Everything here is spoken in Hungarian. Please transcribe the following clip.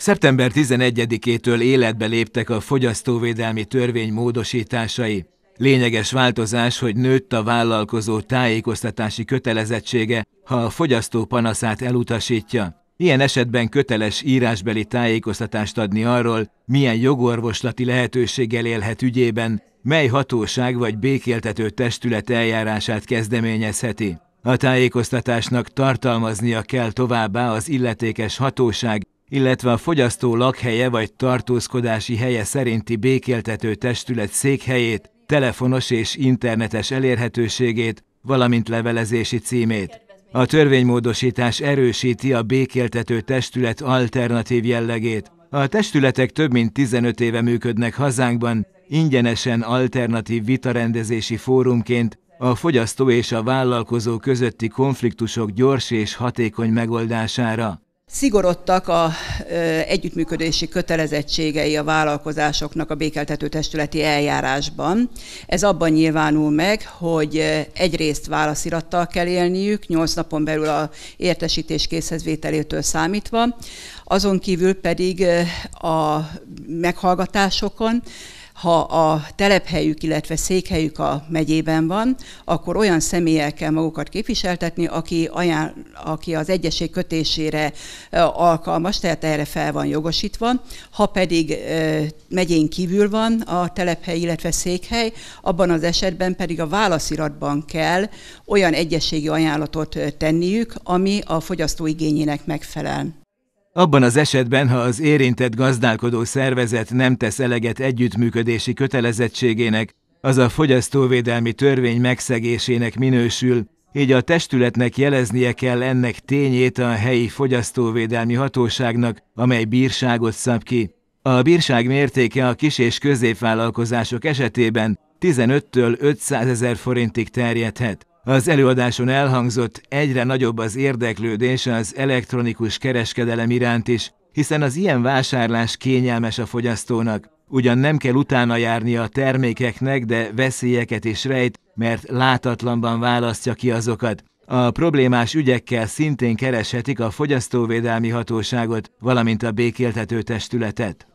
Szeptember 11-től életbe léptek a fogyasztóvédelmi törvény módosításai. Lényeges változás, hogy nőtt a vállalkozó tájékoztatási kötelezettsége, ha a fogyasztó panaszát elutasítja. Ilyen esetben köteles írásbeli tájékoztatást adni arról, milyen jogorvoslati lehetőséggel élhet ügyében, mely hatóság vagy békéltető testület eljárását kezdeményezheti. A tájékoztatásnak tartalmaznia kell továbbá az illetékes hatóság illetve a fogyasztó lakhelye vagy tartózkodási helye szerinti békéltető testület székhelyét, telefonos és internetes elérhetőségét, valamint levelezési címét. A törvénymódosítás erősíti a békéltető testület alternatív jellegét. A testületek több mint 15 éve működnek hazánkban, ingyenesen alternatív vitarendezési fórumként a fogyasztó és a vállalkozó közötti konfliktusok gyors és hatékony megoldására. Szigorodtak a ö, együttműködési kötelezettségei a vállalkozásoknak a békeltető testületi eljárásban. Ez abban nyilvánul meg, hogy egyrészt válaszirattal kell élniük, 8 napon belül a értesítés készhezvételétől számítva, azon kívül pedig a meghallgatásokon ha a telephelyük, illetve székhelyük a megyében van, akkor olyan személyel kell magukat képviseltetni, aki, ajánl, aki az egyesség kötésére alkalmas, tehát erre fel van jogosítva. Ha pedig megyén kívül van a telephely, illetve székhely, abban az esetben pedig a válasziratban kell olyan egyességi ajánlatot tenniük, ami a fogyasztó igényének megfelel. Abban az esetben, ha az érintett gazdálkodó szervezet nem tesz eleget együttműködési kötelezettségének, az a fogyasztóvédelmi törvény megszegésének minősül, így a testületnek jeleznie kell ennek tényét a helyi fogyasztóvédelmi hatóságnak, amely bírságot szab ki. A bírság mértéke a kis- és középvállalkozások esetében 15-től 500 ezer forintig terjedhet. Az előadáson elhangzott egyre nagyobb az érdeklődés az elektronikus kereskedelem iránt is, hiszen az ilyen vásárlás kényelmes a fogyasztónak. Ugyan nem kell utána járni a termékeknek, de veszélyeket is rejt, mert látatlanban választja ki azokat. A problémás ügyekkel szintén kereshetik a fogyasztóvédelmi hatóságot, valamint a békéltető testületet.